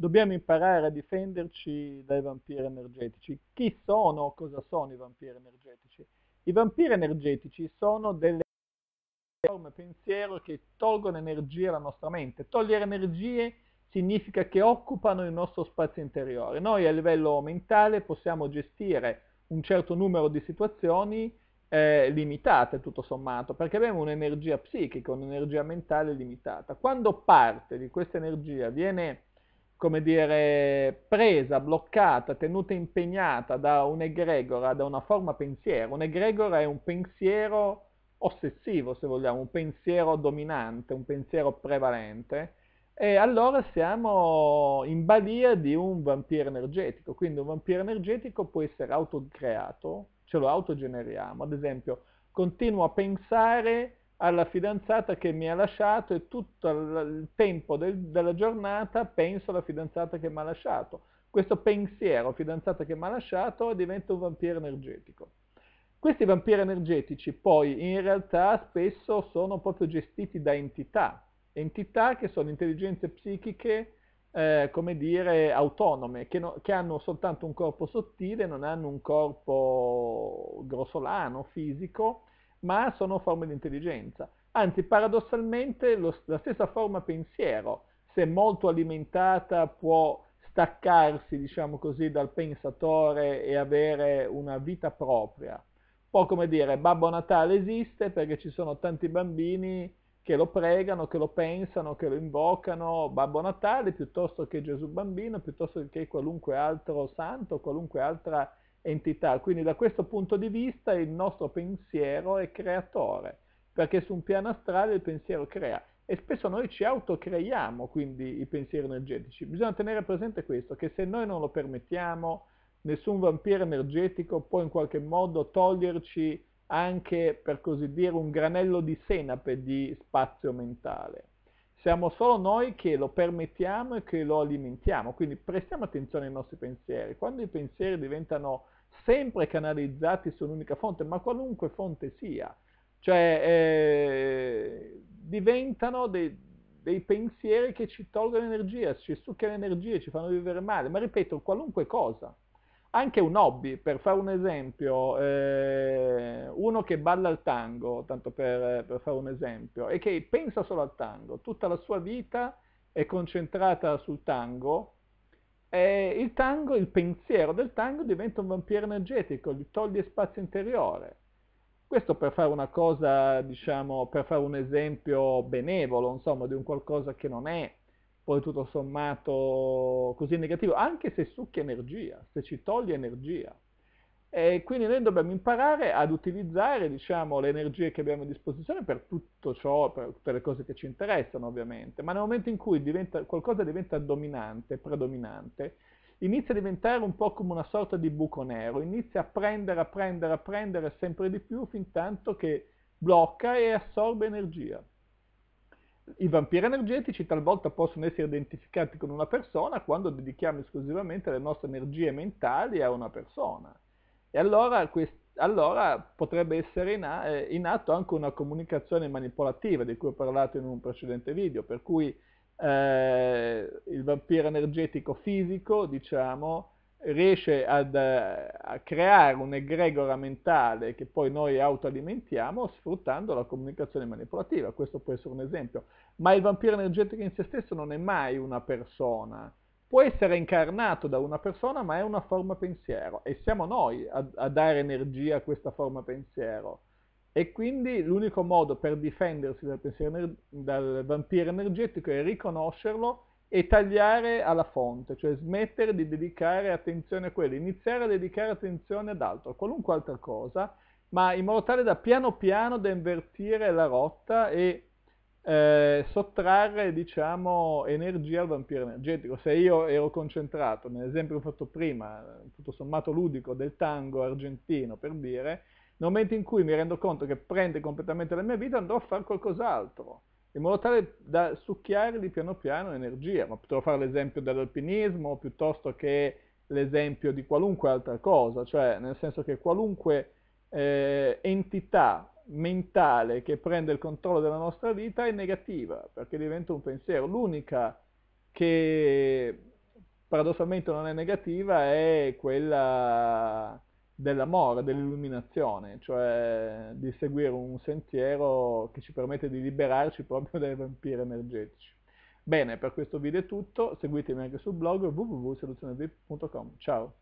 dobbiamo imparare a difenderci dai vampiri energetici. Chi sono o cosa sono i vampiri energetici? I vampiri energetici sono delle forme pensiero che tolgono energia alla nostra mente. Togliere energie significa che occupano il nostro spazio interiore. Noi a livello mentale possiamo gestire un certo numero di situazioni eh, limitate tutto sommato, perché abbiamo un'energia psichica, un'energia mentale limitata. Quando parte di questa energia viene come dire, presa, bloccata, tenuta impegnata da un'egregora, da una forma pensiero. Un'egregora è un pensiero ossessivo, se vogliamo, un pensiero dominante, un pensiero prevalente. E allora siamo in balia di un vampiro energetico, quindi un vampiro energetico può essere autocreato, ce lo autogeneriamo, ad esempio continuo a pensare alla fidanzata che mi ha lasciato e tutto il tempo del, della giornata penso alla fidanzata che mi ha lasciato. Questo pensiero, fidanzata che mi ha lasciato, diventa un vampiro energetico. Questi vampiri energetici poi in realtà spesso sono proprio gestiti da entità, entità che sono intelligenze psichiche, eh, come dire, autonome, che, no, che, hanno soltanto un corpo sottile, non hanno un corpo grossolano, fisico, ma sono forme di intelligenza. Anzi, paradossalmente lo, la stessa forma pensiero, se molto alimentata, può staccarsi, diciamo così, dal pensatore e avere una vita propria. Può come dire, Babbo Natale esiste perché ci sono tanti bambini che lo pregano, che lo pensano, che lo invocano Babbo Natale piuttosto che Gesù bambino, piuttosto che qualunque altro santo, qualunque altra entità. Quindi da questo punto di vista il nostro pensiero è creatore, perché su un piano astrale il pensiero crea e spesso noi ci autocreiamo quindi i pensieri energetici. Bisogna tenere presente questo, che se noi non lo permettiamo, nessun vampiro energetico può in qualche modo toglierci anche, per così dire, un granello di senape di spazio mentale. Siamo solo noi che lo permettiamo e che lo alimentiamo, quindi prestiamo attenzione ai nostri pensieri. Quando i pensieri diventano sempre canalizzati su un'unica fonte, ma qualunque fonte sia, cioè eh, diventano dei, dei pensieri che ci tolgono energia, ci succhiano energia, ci fanno vivere male, ma ripeto, qualunque cosa anche un hobby, per fare un esempio, eh, uno che balla il tango, tanto per, per, fare un esempio, e che pensa solo al tango, tutta la sua vita è concentrata sul tango, e il tango, il pensiero del tango diventa un vampiro energetico, gli toglie spazio interiore. Questo per fare una cosa, diciamo, per fare un esempio benevolo, insomma, di un qualcosa che non è poi tutto sommato così negativo, anche se succhia energia, se ci toglie energia. E quindi noi dobbiamo imparare ad utilizzare diciamo, le energie che abbiamo a disposizione per tutto ciò, per tutte le cose che ci interessano ovviamente, ma nel momento in cui diventa, qualcosa diventa dominante, predominante, inizia a diventare un po' come una sorta di buco nero, inizia a prendere, a prendere, a prendere sempre di più fin tanto che blocca e assorbe energia. I vampiri energetici talvolta possono essere identificati con una persona quando dedichiamo esclusivamente le nostre energie mentali a una persona. E allora, quest- allora potrebbe essere in, a- eh, in, atto anche una comunicazione manipolativa di cui ho parlato in un precedente video, per cui eh, il vampiro energetico fisico, diciamo, riesce ad, eh, a creare un un'egregora mentale che poi noi autoalimentiamo sfruttando la comunicazione manipolativa, questo può essere un esempio, ma il vampiro energetico in se stesso non è mai una persona, può essere incarnato da una persona ma è una forma pensiero e siamo noi a, a dare energia a questa forma pensiero e quindi l'unico modo per difendersi dal, pensiero, dal vampiro energetico è riconoscerlo e tagliare alla fonte, cioè smettere di dedicare attenzione a quello, iniziare a dedicare attenzione ad altro, a qualunque altra cosa, ma in modo tale da piano piano da invertire la rotta e eh, sottrarre, diciamo, energia al vampiro energetico. Se io ero concentrato, nell'esempio che ho fatto prima, tutto sommato ludico, del tango argentino, per dire, nel momento in cui mi rendo conto che prende completamente la mia vita, andrò a fare qualcos'altro in modo tale da succhiarli piano piano energia, ma potrò fare l'esempio dell'alpinismo piuttosto che l'esempio di qualunque altra cosa, cioè nel senso che qualunque eh, entità mentale che prende il controllo della nostra vita è negativa, perché diventa un pensiero. L'unica che paradossalmente non è negativa è quella dell'amore, dell'illuminazione, cioè di seguire un sentiero che ci permette di liberarci proprio dai vampiri energetici. Bene, per questo video è tutto, seguitemi anche sul blog www.soluzioneb.com. Ciao!